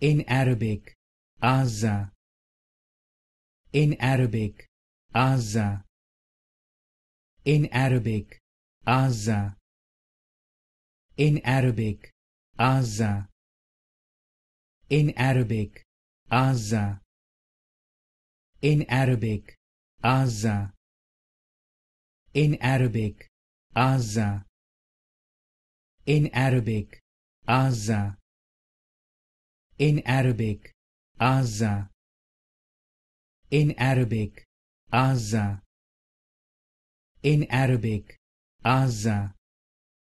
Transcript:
In Arabic, Azza. In Arabic, Azza. In Arabic, Azza. In Arabic, Azza. In Arabic, Azza. In Arabic, Azza. In Arabic, Azza. In Arabic, Azza. In Arabic, Azza. In Arabic, Azza. In Arabic, Azza.